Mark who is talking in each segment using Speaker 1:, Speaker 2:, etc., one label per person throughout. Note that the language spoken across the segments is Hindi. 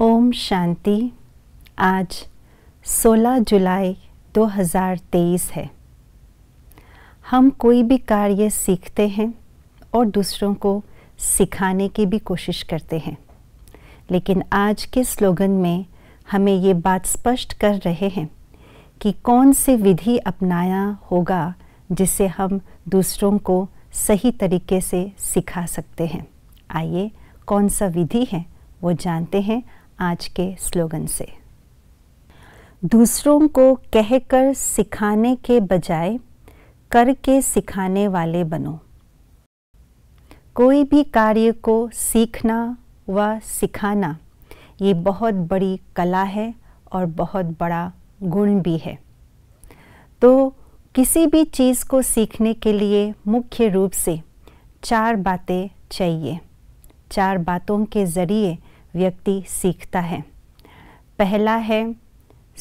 Speaker 1: ओम शांति आज 16 जुलाई 2023 है हम कोई भी कार्य सीखते हैं और दूसरों को सिखाने की भी कोशिश करते हैं लेकिन आज के स्लोगन में हमें ये बात स्पष्ट कर रहे हैं कि कौन सी विधि अपनाया होगा जिसे हम दूसरों को सही तरीके से सिखा सकते हैं आइए कौन सा विधि है वो जानते हैं आज के स्लोगन से दूसरों को कहकर सिखाने के बजाय करके सिखाने वाले बनो कोई भी कार्य को सीखना व सिखाना ये बहुत बड़ी कला है और बहुत बड़ा गुण भी है तो किसी भी चीज़ को सीखने के लिए मुख्य रूप से चार बातें चाहिए चार बातों के ज़रिए व्यक्ति सीखता है पहला है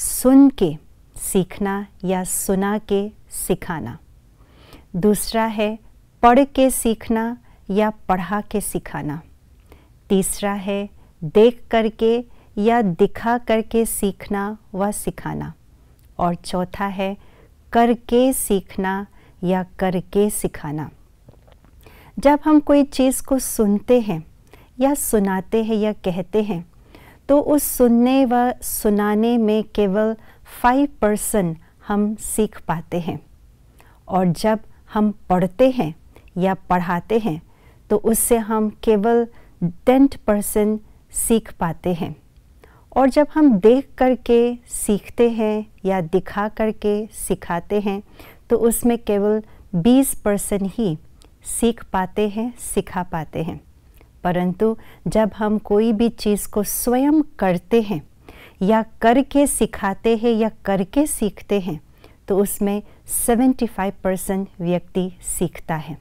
Speaker 1: सुन के सीखना या सुना के सिखाना दूसरा है पढ़ के सीखना या पढ़ा के सिखाना तीसरा है देख करके या दिखा करके सीखना व सिखाना और चौथा है करके सीखना या करके सिखाना जब हम कोई चीज़ को सुनते हैं या सुनाते हैं या कहते हैं तो उस सुनने व सुनाने में केवल फाइव परसेंट हम सीख पाते हैं और जब हम पढ़ते हैं या पढ़ाते हैं तो उससे हम केवल टेंट परसेंट सीख पाते हैं और जब हम देख करके सीखते हैं या दिखा करके सिखाते हैं तो उसमें केवल 20 परसेंट ही सीख पाते हैं सिखा पाते हैं परंतु जब हम कोई भी चीज़ को स्वयं करते हैं या करके सिखाते हैं या करके सीखते हैं तो उसमें 75 परसेंट व्यक्ति सीखता है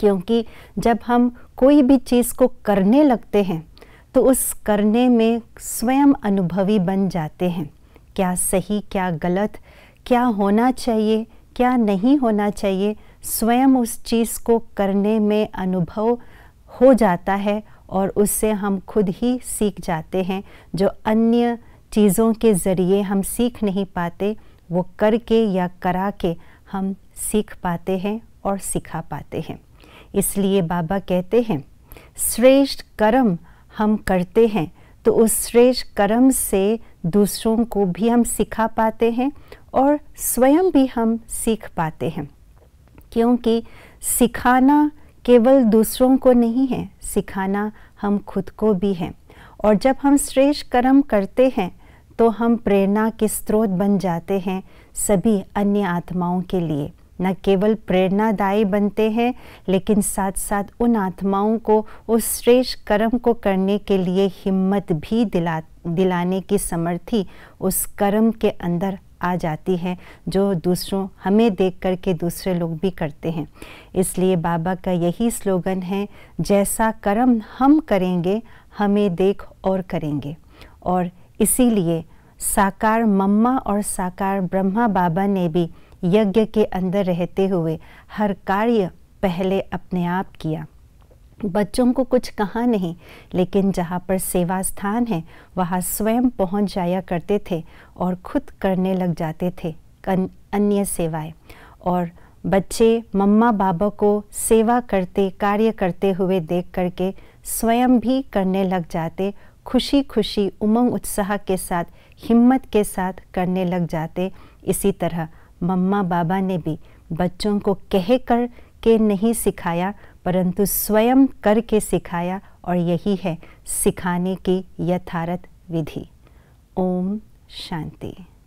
Speaker 1: क्योंकि जब हम कोई भी चीज़ को करने लगते हैं तो उस करने में स्वयं अनुभवी बन जाते हैं क्या सही क्या गलत क्या होना चाहिए क्या नहीं होना चाहिए स्वयं उस चीज़ को करने में अनुभव हो जाता है और उससे हम खुद ही सीख जाते हैं जो अन्य चीज़ों के ज़रिए हम सीख नहीं पाते वो करके या करा के हम सीख पाते हैं और सिखा पाते हैं इसलिए बाबा कहते हैं श्रेष्ठ कर्म हम करते हैं तो उस श्रेष्ठ कर्म से दूसरों को भी हम सिखा पाते हैं और स्वयं भी हम सीख पाते हैं क्योंकि सिखाना केवल दूसरों को नहीं है सिखाना हम खुद को भी है और जब हम श्रेष्ठ कर्म करते हैं तो हम प्रेरणा के स्रोत बन जाते हैं सभी अन्य आत्माओं के लिए न केवल प्रेरणादायी बनते हैं लेकिन साथ साथ उन आत्माओं को उस श्रेष्ठ कर्म को करने के लिए हिम्मत भी दिला दिलाने की समर्थी उस कर्म के अंदर आ जाती है जो दूसरों हमें देख कर के दूसरे लोग भी करते हैं इसलिए बाबा का यही स्लोगन है जैसा कर्म हम करेंगे हमें देख और करेंगे और इसीलिए साकार मम्मा और साकार ब्रह्मा बाबा ने भी यज्ञ के अंदर रहते हुए हर कार्य पहले अपने आप किया बच्चों को कुछ कहा नहीं लेकिन जहाँ पर सेवा स्थान है वहाँ स्वयं पहुँच जाया करते थे और खुद करने लग जाते थे अन्य सेवाएं और बच्चे मम्मा बाबा को सेवा करते कार्य करते हुए देख करके स्वयं भी करने लग जाते खुशी खुशी उमंग उत्साह के साथ हिम्मत के साथ करने लग जाते इसी तरह मम्मा बाबा ने भी बच्चों को कह कर के नहीं सिखाया परंतु स्वयं करके सिखाया और यही है सिखाने की यथारथ विधि ओम शांति